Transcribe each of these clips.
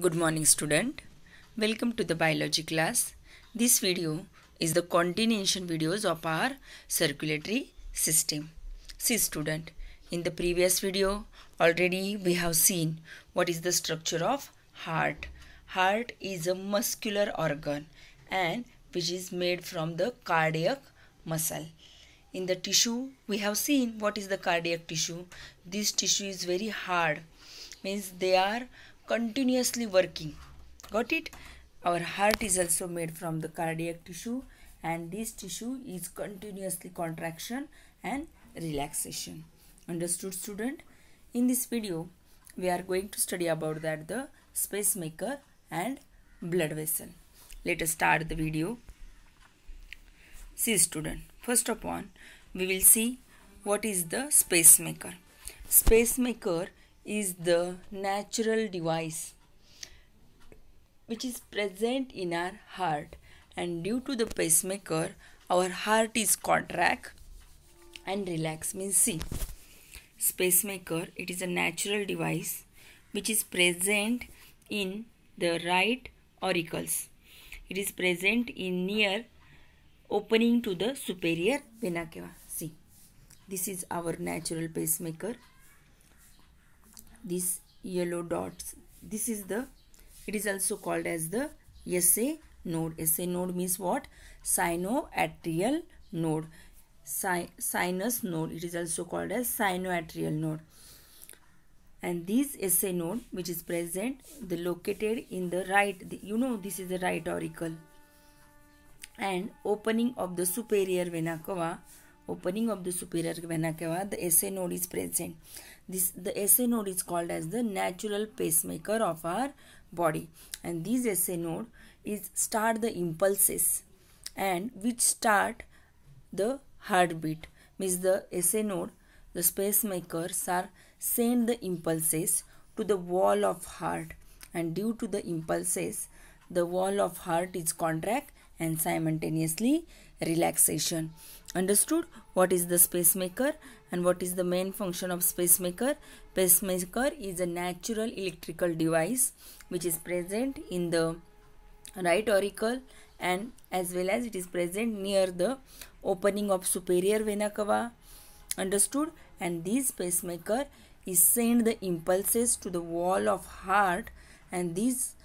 Good morning student. Welcome to the biology class. This video is the continuation videos of our circulatory system. See student, in the previous video already we have seen what is the structure of heart. Heart is a muscular organ and which is made from the cardiac muscle. In the tissue we have seen what is the cardiac tissue. This tissue is very hard means they are continuously working got it our heart is also made from the cardiac tissue and this tissue is continuously contraction and relaxation understood student in this video we are going to study about that the pacemaker and blood vessel let us start the video see student first of all we will see what is the pacemaker pacemaker is the natural device which is present in our heart and due to the pacemaker our heart is contract and relax means see pacemaker it is a natural device which is present in the right auricles it is present in near opening to the superior vena cava see this is our natural pacemaker these yellow dots this is the it is also called as the SA node SA node means what sinoatrial node si sinus node it is also called as sinoatrial node and this SA node which is present the located in the right the, you know this is the right auricle and opening of the superior vena cava opening of the superior vena cava the SA node is present this the SA node is called as the natural pacemaker of our body and this SA node is start the impulses and which start the heartbeat means the SA node the pacemakers are send the impulses to the wall of heart and due to the impulses the wall of heart is contract and simultaneously relaxation. Understood what is the pacemaker and what is the main function of pacemaker? Pacemaker is a natural electrical device which is present in the right auricle and as well as it is present near the opening of superior vena cava. Understood? And this pacemaker is send the impulses to the wall of heart and these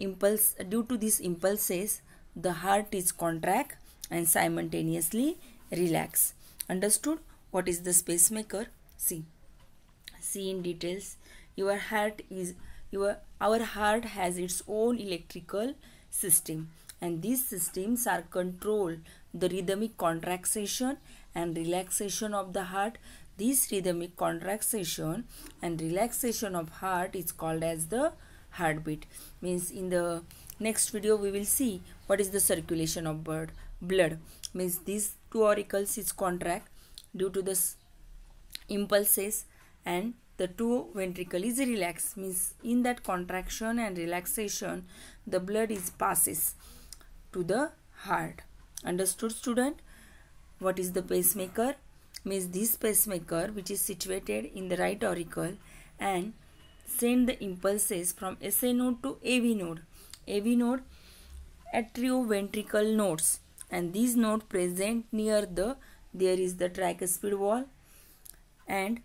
impulse due to these impulses the heart is contract and simultaneously relax. Understood? What is the maker? See. See in details. Your heart is your our heart has its own electrical system and these systems are controlled the rhythmic contraction and relaxation of the heart this rhythmic contraction and relaxation of heart is called as the heartbeat means in the next video we will see what is the circulation of blood blood means these two auricles is contract due to the impulses and the two ventricle is relaxed means in that contraction and relaxation the blood is passes to the heart understood student what is the pacemaker means this pacemaker which is situated in the right auricle and send the impulses from SA node to AV node AV node atrioventricular nodes and these node present near the there is the tricuspid wall and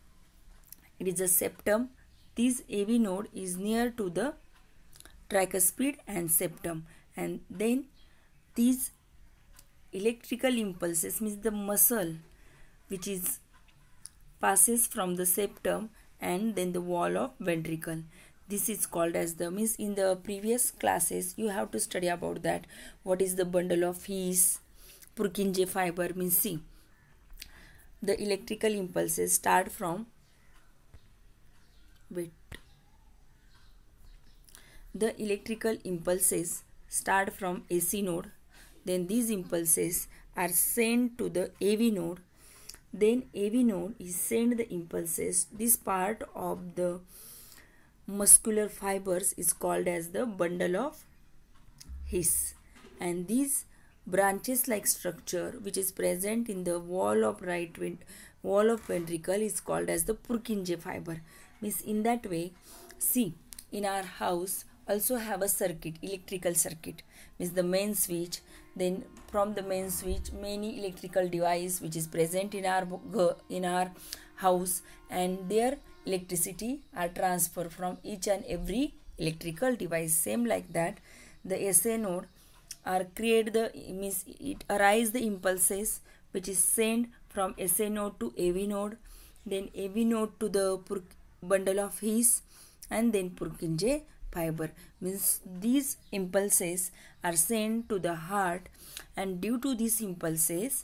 it is the septum this AV node is near to the tricuspid and septum and then these electrical impulses means the muscle which is passes from the septum and then the wall of ventricle this is called as the means in the previous classes you have to study about that what is the bundle of his purkinje fiber means see the electrical impulses start from wait the electrical impulses start from AC node then these impulses are sent to the AV node then AV node is send the impulses this part of the muscular fibers is called as the bundle of His. And these branches like structure which is present in the wall of right wall of ventricle is called as the Purkinje fiber. Means in that way, see in our house also have a circuit, electrical circuit, means the main switch. Then from the main switch, many electrical device which is present in our in our house, and there electricity are transferred from each and every electrical device same like that the SA node are create the means it arise the impulses which is sent from SA node to AV node then AV node to the bundle of his and then Purkinje fiber means these impulses are sent to the heart and due to these impulses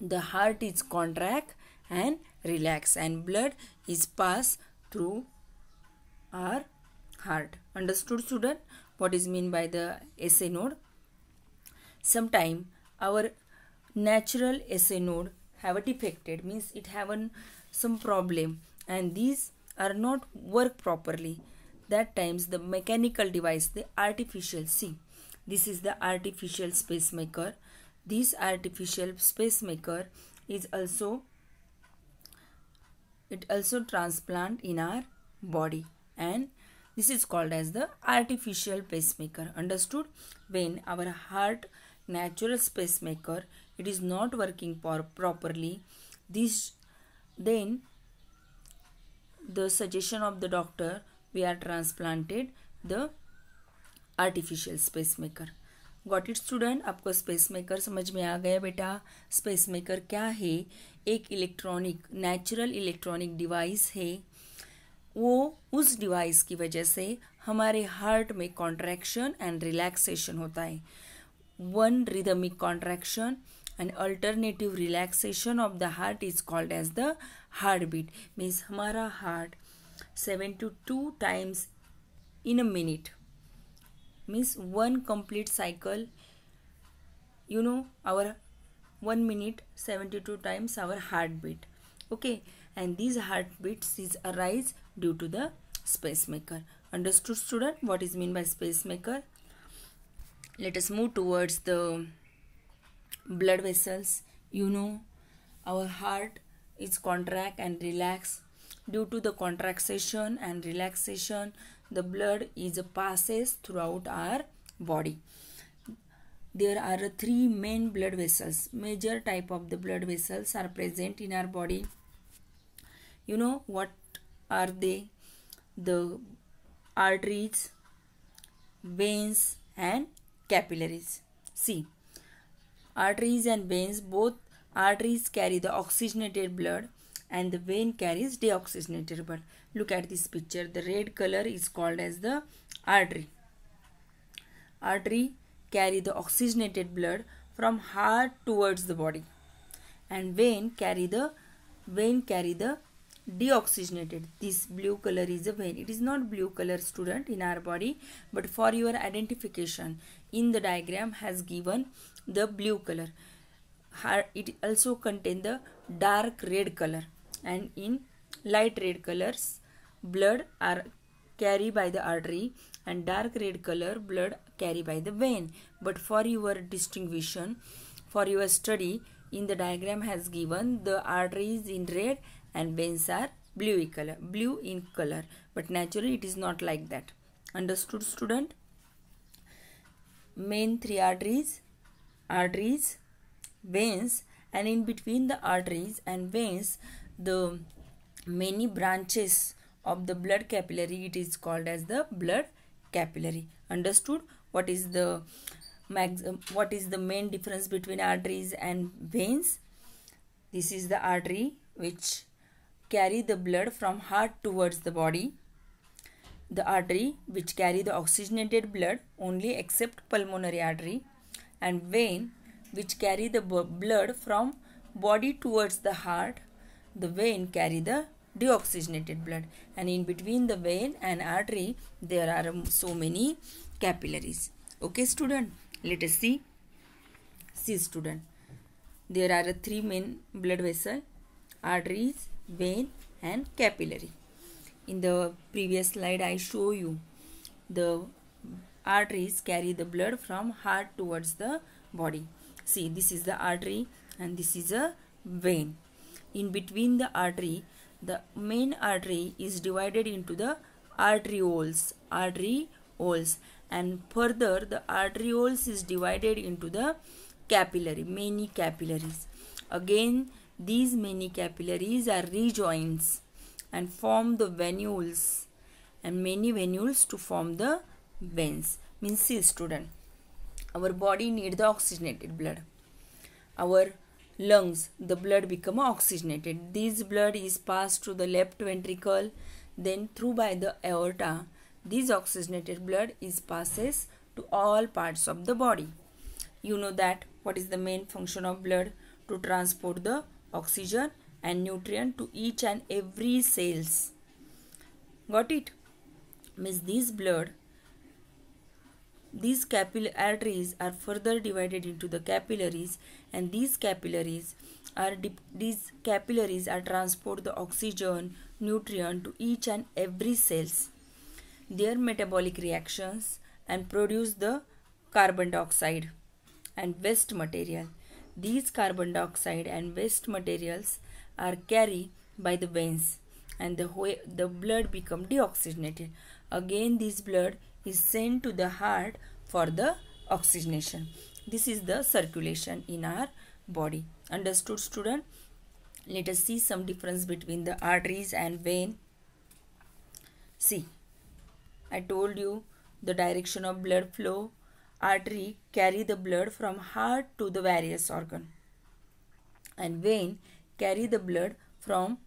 the heart is contract and relax and blood is passed through our heart. Understood student? What is mean by the SA node? Sometime our natural SA node have a defected means it have an, some problem and these are not work properly. That times the mechanical device, the artificial, see this is the artificial spacemaker. This artificial spacemaker is also it also transplant in our body and this is called as the artificial pacemaker understood when our heart natural pacemaker it is not working properly this then the suggestion of the doctor we are transplanted the artificial pacemaker got it student आपको space maker समझ में आ गया बेटा space maker क्या है एक electronic natural electronic device है वो उस डिवाइस की वजह से हमारे हार्ट में कॉन्ट्रैक्शन एंड रिलैक्सेशन होता है one rhythmic contraction and alternative relaxation of the heart is called as the heart beat means हमारा heart seven two two times in a minute means one complete cycle you know our 1 minute 72 times our heartbeat okay and these heartbeats is arise due to the pacemaker understood student what is mean by pacemaker let us move towards the blood vessels you know our heart is contract and relax due to the contraction and relaxation the blood is passes throughout our body there are three main blood vessels major type of the blood vessels are present in our body you know what are they the arteries veins and capillaries see arteries and veins both arteries carry the oxygenated blood and the vein carries deoxygenated blood. Look at this picture. The red color is called as the artery. Artery carry the oxygenated blood from heart towards the body and vein carry the vein carry the deoxygenated this blue color is a vein it is not blue color student in our body but for your identification in the diagram has given the blue color it also contain the dark red color and in light red colors blood are carry by the artery and dark red color blood carry by the vein but for your distinction for your study in the diagram has given the arteries in red and veins are blue color blue in color but naturally it is not like that understood student main three arteries arteries veins and in between the arteries and veins the many branches of the blood capillary it is called as the blood capillary understood what is the um, what is the main difference between arteries and veins this is the artery which carry the blood from heart towards the body the artery which carry the oxygenated blood only except pulmonary artery and vein which carry the blood from body towards the heart the vein carry the deoxygenated blood and in between the vein and artery there are so many capillaries okay student let us see see student there are three main blood vessel arteries vein and capillary in the previous slide i show you the arteries carry the blood from heart towards the body see this is the artery and this is a vein in between the artery the main artery is divided into the arterioles arterioles and further the arterioles is divided into the capillary many capillaries again these many capillaries are rejoins and form the venules and many venules to form the veins means see student our body need the oxygenated blood our lungs, the blood become oxygenated. This blood is passed to the left ventricle, then through by the aorta. This oxygenated blood is passes to all parts of the body. You know that what is the main function of blood? To transport the oxygen and nutrient to each and every cells. Got it? Means this blood these capillaries are further divided into the capillaries and these capillaries are these capillaries are transport the oxygen nutrient to each and every cells their metabolic reactions and produce the carbon dioxide and waste material these carbon dioxide and waste materials are carried by the veins and the the blood become deoxygenated again this blood is sent to the heart for the oxygenation. This is the circulation in our body. Understood student? Let us see some difference between the arteries and vein. See, I told you the direction of blood flow. Artery carry the blood from heart to the various organ. And vein carry the blood from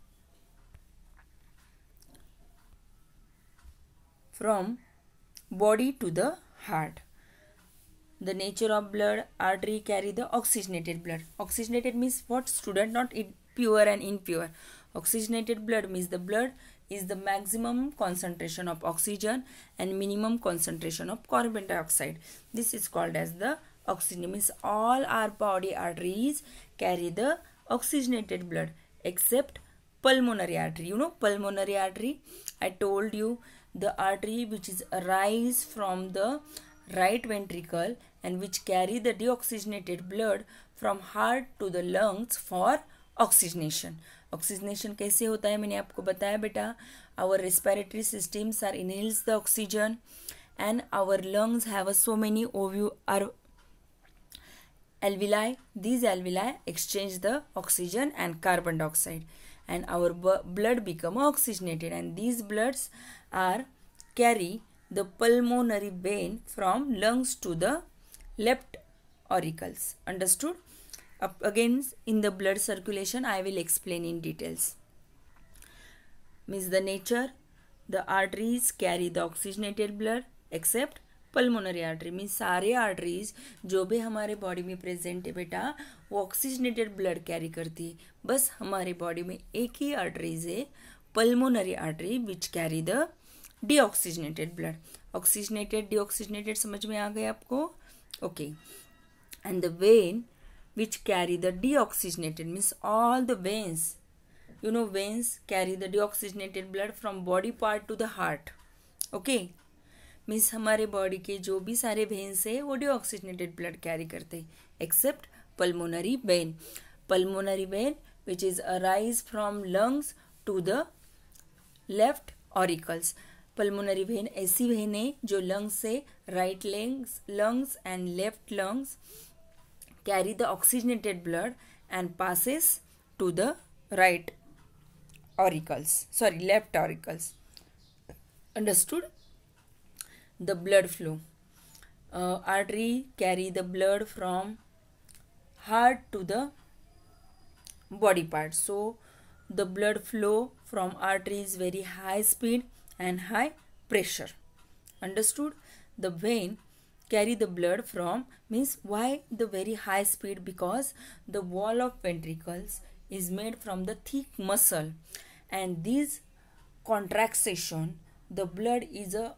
from body to the heart. The nature of blood artery carry the oxygenated blood. Oxygenated means what student not pure and impure. Oxygenated blood means the blood is the maximum concentration of oxygen and minimum concentration of carbon dioxide. This is called as the oxygen means all our body arteries carry the oxygenated blood except pulmonary artery. You know pulmonary artery I told you the artery which is arise from the right ventricle and which carry the deoxygenated blood from heart to the lungs for oxygenation Oxygenation कैसे होता है मैंने आपको बताया बेटा Our respiratory systems are inhales the oxygen, and our lungs have so many ओव्यू are alveoli these alveoli exchange the oxygen and carbon dioxide and our blood become oxygenated and these bloods are carry the pulmonary vein from lungs to the left auricles. Understood? Up again, in the blood circulation, I will explain in details. Means the nature, the arteries carry the oxygenated blood except pulmonary artery mean सारे arteries जो भी हमारे body में present है बेटा वो oxygenated blood carry करती है बस हमारे बॉडी में एक ही आर्टरीज है pulmonary artery which carry the deoxygenated blood oxygenated deoxygenated समझ में आ गए आपको okay and the vein which carry the deoxygenated means all the veins no veins carry the the deoxygenated blood from body part to the heart okay means हमारे body के जो भी सारे वेन्स है वो डिऑक्सीजनेटेड ब्लड कैरी करते हैं except pulmonary vein pulmonary vein which is arise from lungs to the left auricles pulmonary vein ऐसी है जो लंग्स से right lungs lungs and left lungs carry the oxygenated blood and passes to the right auricles sorry left auricles understood the blood flow artery carry the blood from heart to the body part so the blood flow from artery is very high speed and high pressure. Understood? The vein carry the blood from means why the very high speed because the wall of ventricles is made from the thick muscle and this contraction the blood is a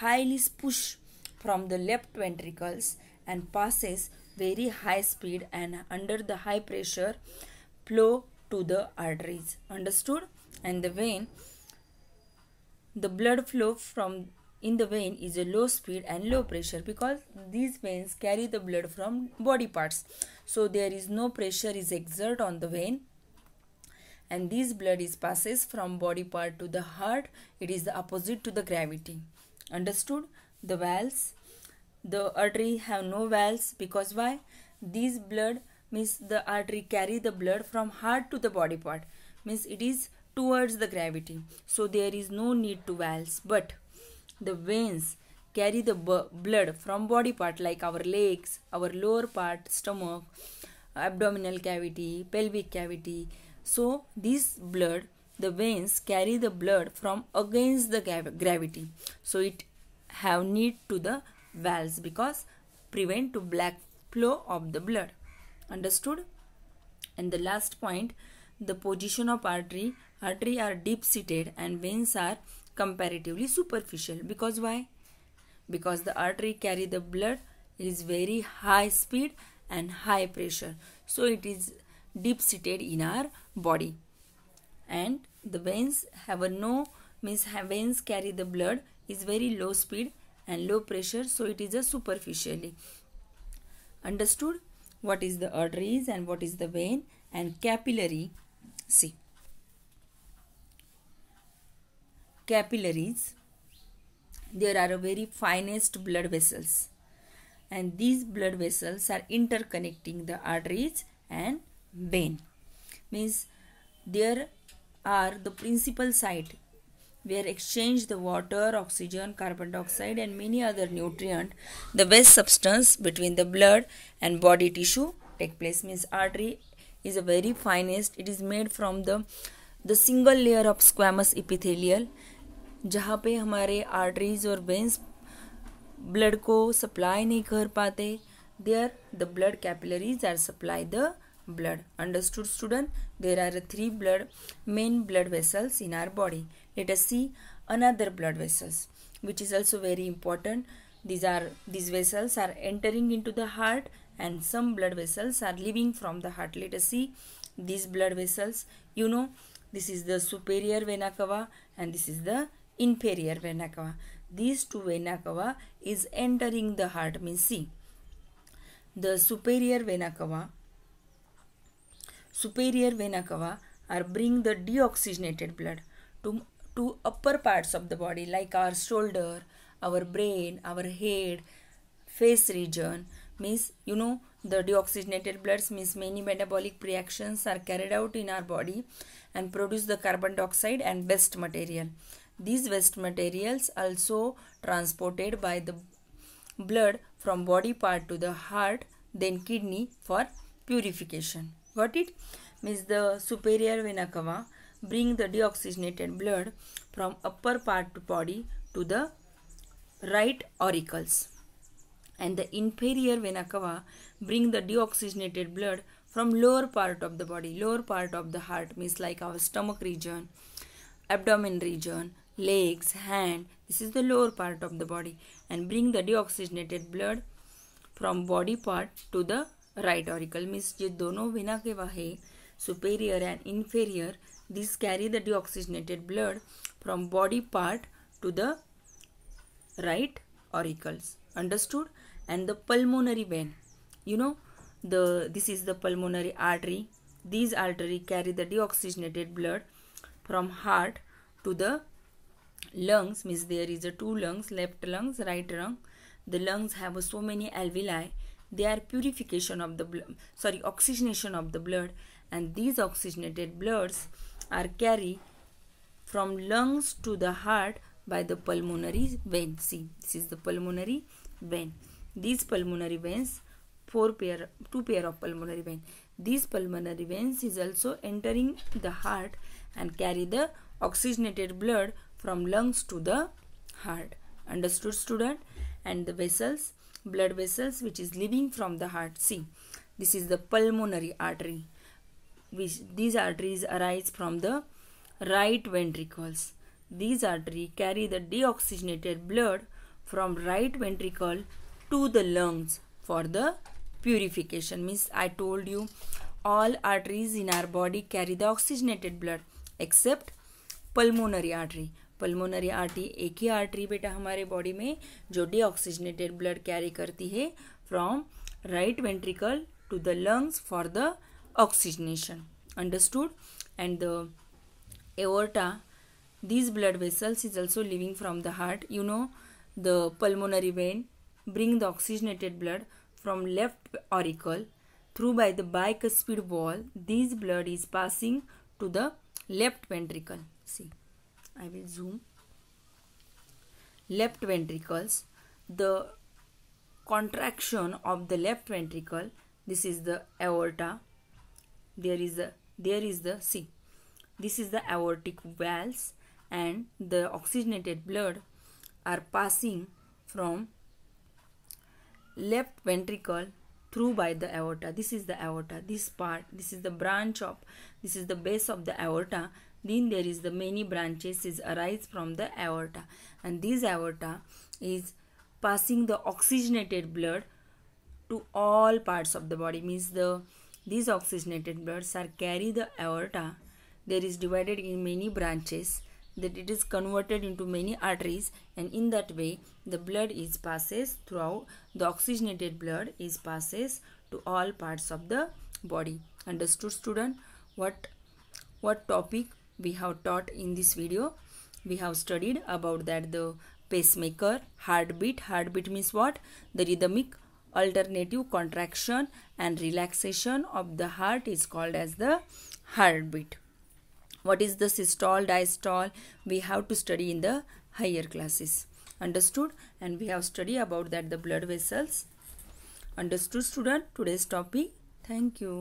highly push from the left ventricles and passes very high speed and under the high pressure flow to the arteries understood and the vein the blood flow from in the vein is a low speed and low pressure because these veins carry the blood from body parts so there is no pressure is exerted on the vein and this blood is passes from body part to the heart it is the opposite to the gravity understood the valves the artery have no valves because why This blood means the artery carry the blood from heart to the body part means it is towards the gravity so there is no need to valves but the veins carry the blood from body part like our legs our lower part stomach abdominal cavity pelvic cavity so this blood the veins carry the blood from against the gravity so it have need to the valves because prevent to black flow of the blood understood and the last point the position of artery artery are deep seated and veins are comparatively superficial because why because the artery carry the blood is very high speed and high pressure so it is deep seated in our body and the veins have a no means veins carry the blood is very low speed and low pressure so it is a superficially understood what is the arteries and what is the vein and capillary see. Capillaries, there are very finest blood vessels and these blood vessels are interconnecting the arteries and vein means there are the principal site where exchange the water oxygen carbon dioxide and many other nutrient the waste substance between the blood and body tissue take place means artery is a very finest it is made from the the single layer of squamous epithelial जहाँ पे हमारे arteries और veins blood को supply नहीं कर पाते there the blood capillaries are supply the blood understood student there are three blood main blood vessels in our body let us see another blood vessels which is also very important these are these vessels are entering into the heart and some blood vessels are leaving from the heart let us see these blood vessels you know this is the superior vena cava and this is the inferior vena cava these two vena cava is entering the heart means see the superior vena cava superior vena cava are bring the deoxygenated blood to to upper parts of the body like our shoulder our brain our head face region means you know the deoxygenated bloods means many metabolic reactions are carried out in our body and produce the carbon dioxide and waste material these waste materials also transported by the blood from body part to the heart then kidney for purification got it means the superior vena cava bring the deoxygenated blood from upper part to body to the right auricles and the inferior vena cava bring the deoxygenated blood from lower part of the body lower part of the heart means like our stomach region abdomen region legs hand this is the lower part of the body and bring the deoxygenated blood from body part to the right auricle means je dono vena cava hai superior and inferior these carry the deoxygenated blood from body part to the right auricles understood and the pulmonary vein you know the this is the pulmonary artery these artery carry the deoxygenated blood from heart to the lungs means there is a two lungs left lungs right lung the lungs have so many alveoli they are purification of the blood sorry oxygenation of the blood and these oxygenated bloods are carried from lungs to the heart by the pulmonary vein see this is the pulmonary vein these pulmonary veins four pair two pair of pulmonary veins these pulmonary veins is also entering the heart and carry the oxygenated blood from lungs to the heart understood student and the vessels blood vessels which is leaving from the heart see this is the pulmonary artery which these arteries arise from the right ventricles these arteries carry the deoxygenated blood from right ventricle to the lungs for the purification means i told you all arteries in our body carry the oxygenated blood except pulmonary artery pulmonary artery एक ही artery बेटा हमारे body में जो D oxygenated blood carry करती है from right ventricle to the lungs for the oxygenation understood and the aorta these blood vessels is also living from the heart you know the pulmonary vein bring the oxygenated blood from left auricle through by the bicuspid wall this blood is passing to the left ventricle see i will zoom left ventricles the contraction of the left ventricle this is the aorta there is the there is the see this is the aortic valves and the oxygenated blood are passing from left ventricle through by the aorta this is the aorta this part this is the branch of this is the base of the aorta then there is the many branches is arise from the aorta and this aorta is passing the oxygenated blood to all parts of the body means the these oxygenated bloods are carry the aorta there is divided in many branches that it is converted into many arteries and in that way the blood is passes throughout the oxygenated blood is passes to all parts of the body understood student what what topic we have taught in this video we have studied about that the pacemaker heartbeat heartbeat means what the rhythmic alternative contraction and relaxation of the heart is called as the heartbeat what is the systole diastole we have to study in the higher classes understood and we have studied about that the blood vessels understood student today's topic thank you